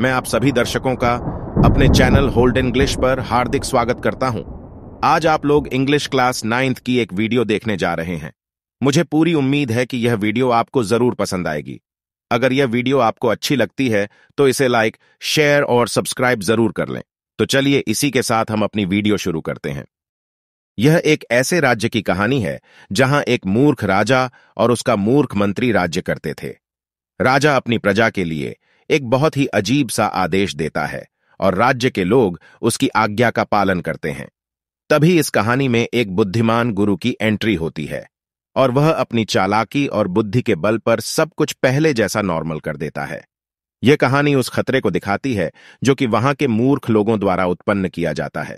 मैं आप सभी दर्शकों का अपने चैनल होल्ड इंग्लिश पर हार्दिक स्वागत करता हूं। आज आप लोग इंग्लिश क्लास नाइन्थ की एक वीडियो देखने जा रहे हैं मुझे पूरी उम्मीद है कि यह वीडियो आपको जरूर पसंद आएगी अगर यह वीडियो आपको अच्छी लगती है तो इसे लाइक शेयर और सब्सक्राइब जरूर कर लें तो चलिए इसी के साथ हम अपनी वीडियो शुरू करते हैं यह एक ऐसे राज्य की कहानी है जहां एक मूर्ख राजा और उसका मूर्ख मंत्री राज्य करते थे राजा अपनी प्रजा के लिए एक बहुत ही अजीब सा आदेश देता है और राज्य के लोग उसकी आज्ञा का पालन करते हैं तभी इस कहानी में एक बुद्धिमान गुरु की एंट्री होती है और वह अपनी चालाकी और बुद्धि के बल पर सब कुछ पहले जैसा नॉर्मल कर देता है यह कहानी उस खतरे को दिखाती है जो कि वहां के मूर्ख लोगों द्वारा उत्पन्न किया जाता है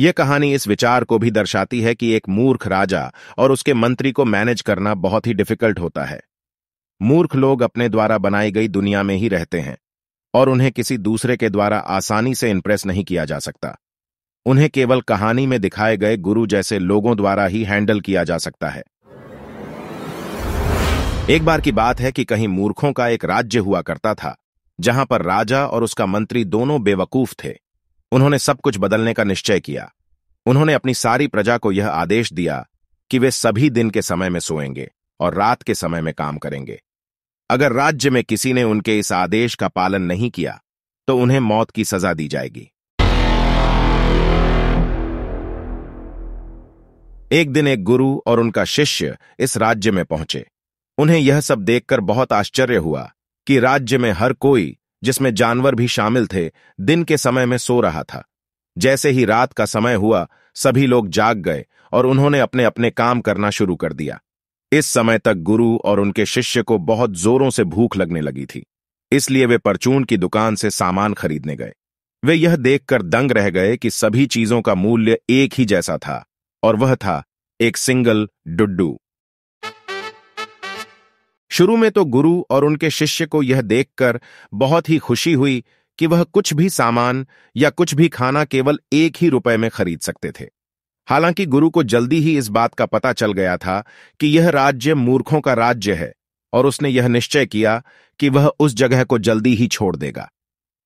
यह कहानी इस विचार को भी दर्शाती है कि एक मूर्ख राजा और उसके मंत्री को मैनेज करना बहुत ही डिफिकल्ट होता है मूर्ख लोग अपने द्वारा बनाई गई दुनिया में ही रहते हैं और उन्हें किसी दूसरे के द्वारा आसानी से इंप्रेस नहीं किया जा सकता उन्हें केवल कहानी में दिखाए गए गुरु जैसे लोगों द्वारा ही हैंडल किया जा सकता है एक बार की बात है कि कहीं मूर्खों का एक राज्य हुआ करता था जहां पर राजा और उसका मंत्री दोनों बेवकूफ थे उन्होंने सब कुछ बदलने का निश्चय किया उन्होंने अपनी सारी प्रजा को यह आदेश दिया कि वे सभी दिन के समय में सोएंगे और रात के समय में काम करेंगे अगर राज्य में किसी ने उनके इस आदेश का पालन नहीं किया तो उन्हें मौत की सजा दी जाएगी एक दिन एक गुरु और उनका शिष्य इस राज्य में पहुंचे उन्हें यह सब देखकर बहुत आश्चर्य हुआ कि राज्य में हर कोई जिसमें जानवर भी शामिल थे दिन के समय में सो रहा था जैसे ही रात का समय हुआ सभी लोग जाग गए और उन्होंने अपने अपने काम करना शुरू कर दिया इस समय तक गुरु और उनके शिष्य को बहुत जोरों से भूख लगने लगी थी इसलिए वे परचून की दुकान से सामान खरीदने गए वे यह देखकर दंग रह गए कि सभी चीजों का मूल्य एक ही जैसा था और वह था एक सिंगल डुड्डू शुरू में तो गुरु और उनके शिष्य को यह देखकर बहुत ही खुशी हुई कि वह कुछ भी सामान या कुछ भी खाना केवल एक ही रुपए में खरीद सकते थे हालांकि गुरु को जल्दी ही इस बात का पता चल गया था कि यह राज्य मूर्खों का राज्य है और उसने यह निश्चय किया कि वह उस जगह को जल्दी ही छोड़ देगा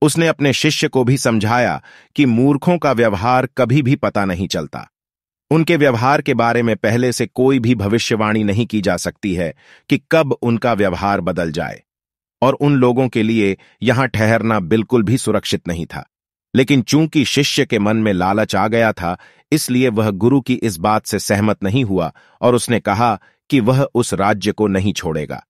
उसने अपने शिष्य को भी समझाया कि मूर्खों का व्यवहार कभी भी पता नहीं चलता उनके व्यवहार के बारे में पहले से कोई भी भविष्यवाणी नहीं की जा सकती है कि कब उनका व्यवहार बदल जाए और उन लोगों के लिए यहां ठहरना बिल्कुल भी सुरक्षित नहीं था लेकिन चूंकि शिष्य के मन में लालच आ गया था इसलिए वह गुरु की इस बात से सहमत नहीं हुआ और उसने कहा कि वह उस राज्य को नहीं छोड़ेगा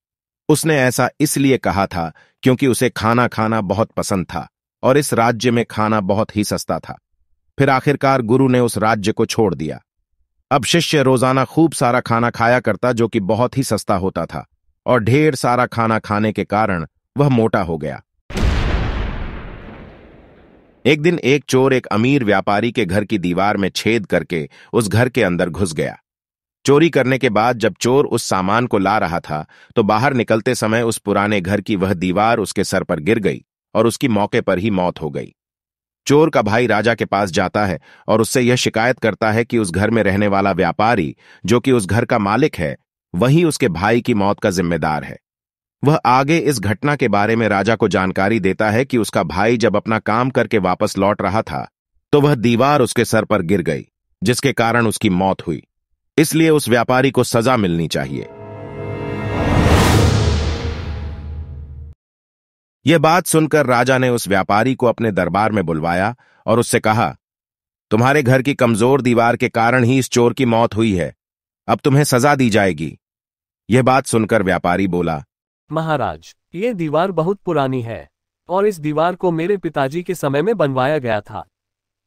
उसने ऐसा इसलिए कहा था क्योंकि उसे खाना खाना बहुत पसंद था और इस राज्य में खाना बहुत ही सस्ता था फिर आखिरकार गुरु ने उस राज्य को छोड़ दिया अब शिष्य रोजाना खूब सारा खाना खाया करता जो कि बहुत ही सस्ता होता था और ढेर सारा खाना खाने के कारण वह मोटा हो गया एक दिन एक चोर एक अमीर व्यापारी के घर की दीवार में छेद करके उस घर के अंदर घुस गया चोरी करने के बाद जब चोर उस सामान को ला रहा था तो बाहर निकलते समय उस पुराने घर की वह दीवार उसके सर पर गिर गई और उसकी मौके पर ही मौत हो गई चोर का भाई राजा के पास जाता है और उससे यह शिकायत करता है कि उस घर में रहने वाला व्यापारी जो कि उस घर का मालिक है वही उसके भाई की मौत का जिम्मेदार है वह आगे इस घटना के बारे में राजा को जानकारी देता है कि उसका भाई जब अपना काम करके वापस लौट रहा था तो वह दीवार उसके सर पर गिर गई जिसके कारण उसकी मौत हुई इसलिए उस व्यापारी को सजा मिलनी चाहिए यह बात सुनकर राजा ने उस व्यापारी को अपने दरबार में बुलवाया और उससे कहा तुम्हारे घर की कमजोर दीवार के कारण ही इस चोर की मौत हुई है अब तुम्हें सजा दी जाएगी यह बात सुनकर व्यापारी बोला महाराज ये दीवार बहुत पुरानी है और इस दीवार को मेरे पिताजी के समय में बनवाया गया था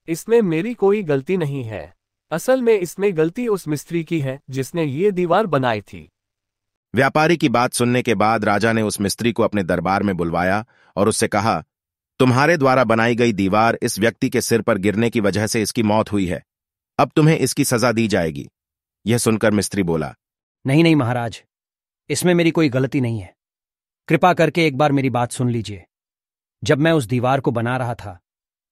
इसमें मेरी कोई गलती नहीं है असल में इसमें गलती उस मिस्त्री की है जिसने ये दीवार बनाई थी व्यापारी की बात सुनने के बाद राजा ने उस मिस्त्री को अपने दरबार में बुलवाया और उससे कहा तुम्हारे द्वारा बनाई गई दीवार इस व्यक्ति के सिर पर गिरने की वजह से इसकी मौत हुई है अब तुम्हें इसकी सजा दी जाएगी यह सुनकर मिस्त्री बोला नहीं नहीं महाराज इसमें मेरी कोई गलती नहीं है कृपा करके एक बार मेरी बात सुन लीजिए जब मैं उस दीवार को बना रहा था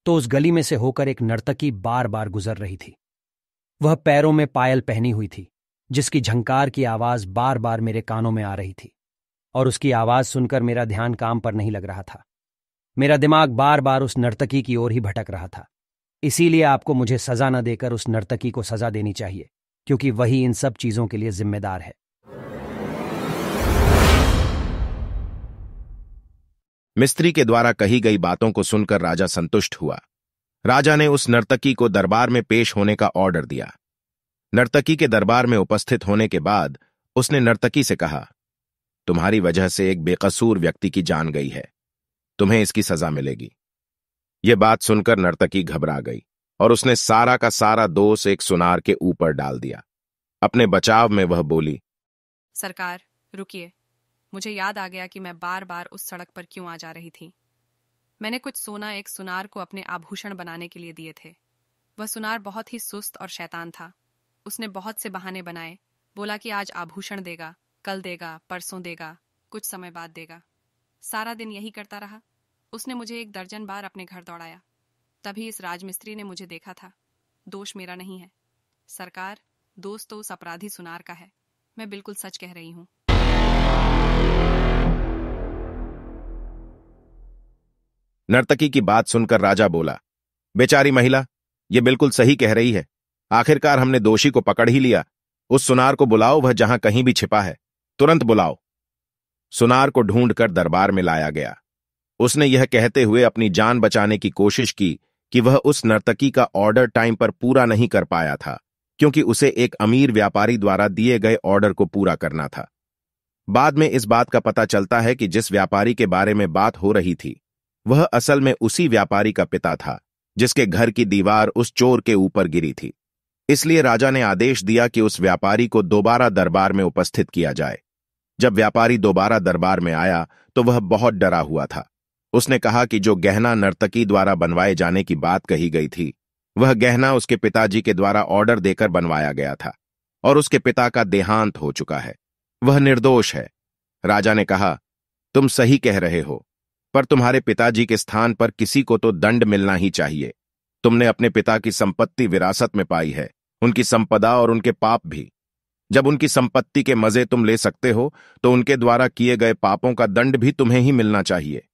तो उस गली में से होकर एक नर्तकी बार बार गुजर रही थी वह पैरों में पायल पहनी हुई थी जिसकी झंकार की आवाज बार बार मेरे कानों में आ रही थी और उसकी आवाज सुनकर मेरा ध्यान काम पर नहीं लग रहा था मेरा दिमाग बार बार उस नर्तकी की ओर ही भटक रहा था इसीलिए आपको मुझे सजा न देकर उस नर्तकी को सजा देनी चाहिए क्योंकि वही इन सब चीजों के लिए जिम्मेदार है मिस्त्री के द्वारा कही गई बातों को सुनकर राजा संतुष्ट हुआ राजा ने उस नर्तकी को दरबार में पेश होने का ऑर्डर दिया नर्तकी के दरबार में उपस्थित होने के बाद उसने नर्तकी से कहा तुम्हारी वजह से एक बेकसूर व्यक्ति की जान गई है तुम्हें इसकी सजा मिलेगी यह बात सुनकर नर्तकी घबरा गई और उसने सारा का सारा दोष एक सुनार के ऊपर डाल दिया अपने बचाव में वह बोली सरकार रुकिए मुझे याद आ गया कि मैं बार बार उस सड़क पर क्यों आ जा रही थी मैंने कुछ सोना एक सुनार को अपने आभूषण बनाने के लिए दिए थे वह सुनार बहुत ही सुस्त और शैतान था उसने बहुत से बहाने बनाए बोला कि आज आभूषण देगा कल देगा परसों देगा कुछ समय बाद देगा सारा दिन यही करता रहा उसने मुझे एक दर्जन बार अपने घर दौड़ाया तभी इस राजमिस्त्री ने मुझे देखा था दोष मेरा नहीं है सरकार दोस्त तो उस अपराधी सुनार का है मैं बिल्कुल सच कह रही हूं नर्तकी की बात सुनकर राजा बोला बेचारी महिला ये बिल्कुल सही कह रही है आखिरकार हमने दोषी को पकड़ ही लिया उस सुनार को बुलाओ वह जहां कहीं भी छिपा है तुरंत बुलाओ सुनार को ढूंढकर दरबार में लाया गया उसने यह कहते हुए अपनी जान बचाने की कोशिश की कि वह उस नर्तकी का ऑर्डर टाइम पर पूरा नहीं कर पाया था क्योंकि उसे एक अमीर व्यापारी द्वारा दिए गए ऑर्डर को पूरा करना था बाद में इस बात का पता चलता है कि जिस व्यापारी के बारे में बात हो रही थी वह असल में उसी व्यापारी का पिता था जिसके घर की दीवार उस चोर के ऊपर गिरी थी इसलिए राजा ने आदेश दिया कि उस व्यापारी को दोबारा दरबार में उपस्थित किया जाए जब व्यापारी दोबारा दरबार में आया तो वह बहुत डरा हुआ था उसने कहा कि जो गहना नर्तकी द्वारा बनवाए जाने की बात कही गई थी वह गहना उसके पिताजी के द्वारा ऑर्डर देकर बनवाया गया था और उसके पिता का देहांत हो चुका है वह निर्दोष है राजा ने कहा तुम सही कह रहे हो पर तुम्हारे पिताजी के स्थान पर किसी को तो दंड मिलना ही चाहिए तुमने अपने पिता की संपत्ति विरासत में पाई है उनकी संपदा और उनके पाप भी जब उनकी संपत्ति के मजे तुम ले सकते हो तो उनके द्वारा किए गए पापों का दंड भी तुम्हें ही मिलना चाहिए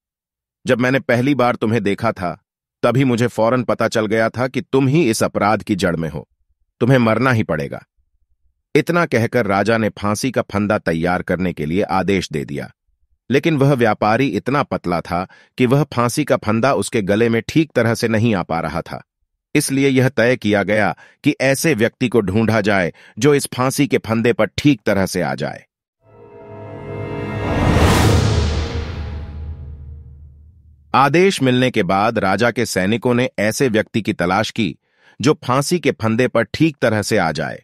जब मैंने पहली बार तुम्हें देखा था तभी मुझे फौरन पता चल गया था कि तुम ही इस अपराध की जड़ में हो तुम्हें मरना ही पड़ेगा इतना कहकर राजा ने फांसी का फंदा तैयार करने के लिए आदेश दे दिया लेकिन वह व्यापारी इतना पतला था कि वह फांसी का फंदा उसके गले में ठीक तरह से नहीं आ पा रहा था इसलिए यह तय किया गया कि ऐसे व्यक्ति को ढूंढा जाए जो इस फांसी के फंदे पर ठीक तरह से आ जाए आदेश मिलने के बाद राजा के सैनिकों ने ऐसे व्यक्ति की तलाश की जो फांसी के फंदे पर ठीक तरह से आ जाए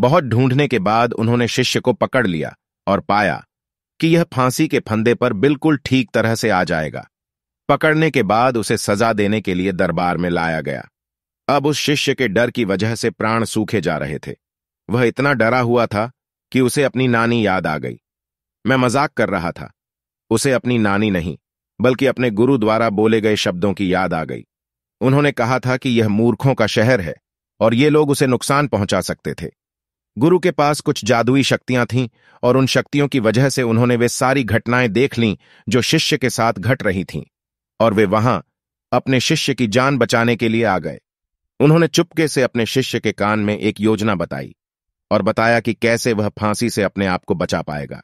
बहुत ढूंढने के बाद उन्होंने शिष्य को पकड़ लिया और पाया कि यह फांसी के फंदे पर बिल्कुल ठीक तरह से आ जाएगा पकड़ने के बाद उसे सजा देने के लिए दरबार में लाया गया अब उस शिष्य के डर की वजह से प्राण सूखे जा रहे थे वह इतना डरा हुआ था कि उसे अपनी नानी याद आ गई मैं मजाक कर रहा था उसे अपनी नानी नहीं बल्कि अपने गुरु द्वारा बोले गए शब्दों की याद आ गई उन्होंने कहा था कि यह मूर्खों का शहर है और ये लोग उसे नुकसान पहुंचा सकते थे गुरु के पास कुछ जादुई शक्तियां थीं और उन शक्तियों की वजह से उन्होंने वे सारी घटनाएं देख लीं जो शिष्य के साथ घट रही थीं और वे वहां अपने शिष्य की जान बचाने के लिए आ गए उन्होंने चुपके से अपने शिष्य के कान में एक योजना बताई और बताया कि कैसे वह फांसी से अपने आप को बचा पाएगा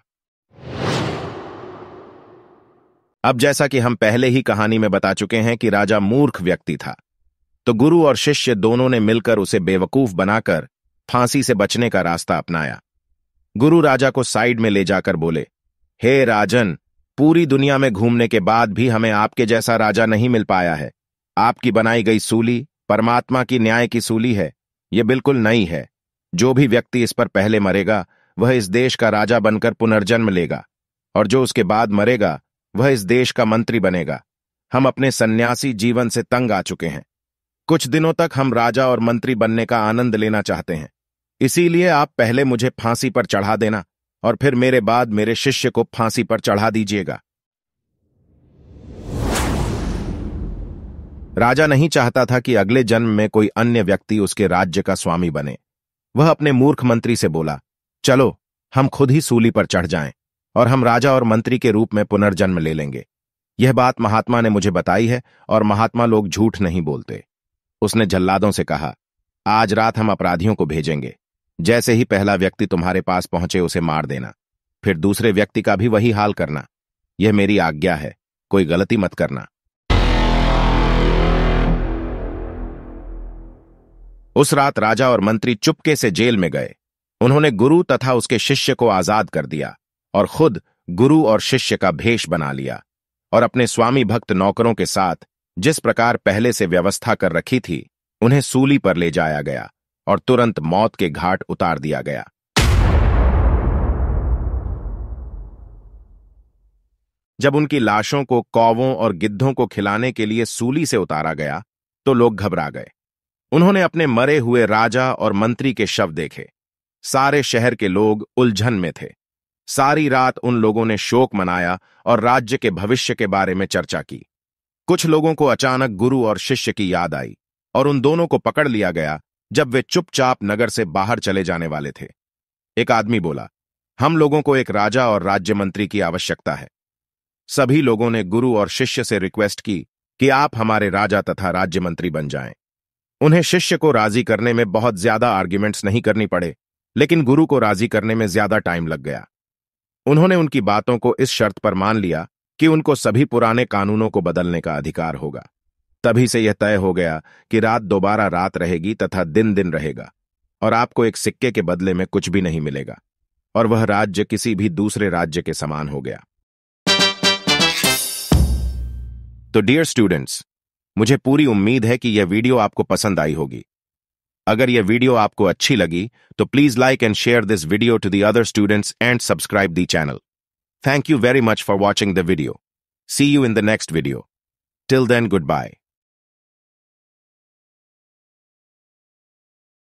अब जैसा कि हम पहले ही कहानी में बता चुके हैं कि राजा मूर्ख व्यक्ति था तो गुरु और शिष्य दोनों ने मिलकर उसे बेवकूफ बनाकर फांसी से बचने का रास्ता अपनाया गुरु राजा को साइड में ले जाकर बोले हे राजन पूरी दुनिया में घूमने के बाद भी हमें आपके जैसा राजा नहीं मिल पाया है आपकी बनाई गई सूली परमात्मा की न्याय की सूली है यह बिल्कुल नई है जो भी व्यक्ति इस पर पहले मरेगा वह इस देश का राजा बनकर पुनर्जन्म लेगा और जो उसके बाद मरेगा वह इस देश का मंत्री बनेगा हम अपने सन्यासी जीवन से तंग आ चुके हैं कुछ दिनों तक हम राजा और मंत्री बनने का आनंद लेना चाहते हैं इसीलिए आप पहले मुझे फांसी पर चढ़ा देना और फिर मेरे बाद मेरे शिष्य को फांसी पर चढ़ा दीजिएगा राजा नहीं चाहता था कि अगले जन्म में कोई अन्य व्यक्ति उसके राज्य का स्वामी बने वह अपने मूर्ख मंत्री से बोला चलो हम खुद ही सूली पर चढ़ जाएं और हम राजा और मंत्री के रूप में पुनर्जन्म ले लेंगे यह बात महात्मा ने मुझे बताई है और महात्मा लोग झूठ नहीं बोलते उसने जल्लादों से कहा आज रात हम अपराधियों को भेजेंगे जैसे ही पहला व्यक्ति तुम्हारे पास पहुंचे उसे मार देना फिर दूसरे व्यक्ति का भी वही हाल करना यह मेरी आज्ञा है कोई गलती मत करना उस रात राजा और मंत्री चुपके से जेल में गए उन्होंने गुरु तथा उसके शिष्य को आजाद कर दिया और खुद गुरु और शिष्य का भेष बना लिया और अपने स्वामी भक्त नौकरों के साथ जिस प्रकार पहले से व्यवस्था कर रखी थी उन्हें सूली पर ले जाया गया और तुरंत मौत के घाट उतार दिया गया जब उनकी लाशों को कौवों और गिद्धों को खिलाने के लिए सूली से उतारा गया तो लोग घबरा गए उन्होंने अपने मरे हुए राजा और मंत्री के शव देखे सारे शहर के लोग उलझन में थे सारी रात उन लोगों ने शोक मनाया और राज्य के भविष्य के बारे में चर्चा की कुछ लोगों को अचानक गुरु और शिष्य की याद आई और उन दोनों को पकड़ लिया गया जब वे चुपचाप नगर से बाहर चले जाने वाले थे एक आदमी बोला हम लोगों को एक राजा और राज्य मंत्री की आवश्यकता है सभी लोगों ने गुरु और शिष्य से रिक्वेस्ट की कि आप हमारे राजा तथा राज्य मंत्री बन जाएं। उन्हें शिष्य को राजी करने में बहुत ज्यादा आर्ग्यूमेंट्स नहीं करनी पड़े लेकिन गुरु को राजी करने में ज्यादा टाइम लग गया उन्होंने उनकी बातों को इस शर्त पर मान लिया कि उनको सभी पुराने कानूनों को बदलने का अधिकार होगा तभी से यह तय हो गया कि रात दोबारा रात रहेगी तथा दिन दिन रहेगा और आपको एक सिक्के के बदले में कुछ भी नहीं मिलेगा और वह राज्य किसी भी दूसरे राज्य के समान हो गया तो डियर स्टूडेंट्स मुझे पूरी उम्मीद है कि यह वीडियो आपको पसंद आई होगी अगर यह वीडियो आपको अच्छी लगी तो please like and share this video to the other students and subscribe the channel thank you very much for watching the video see you in the next video till then good bye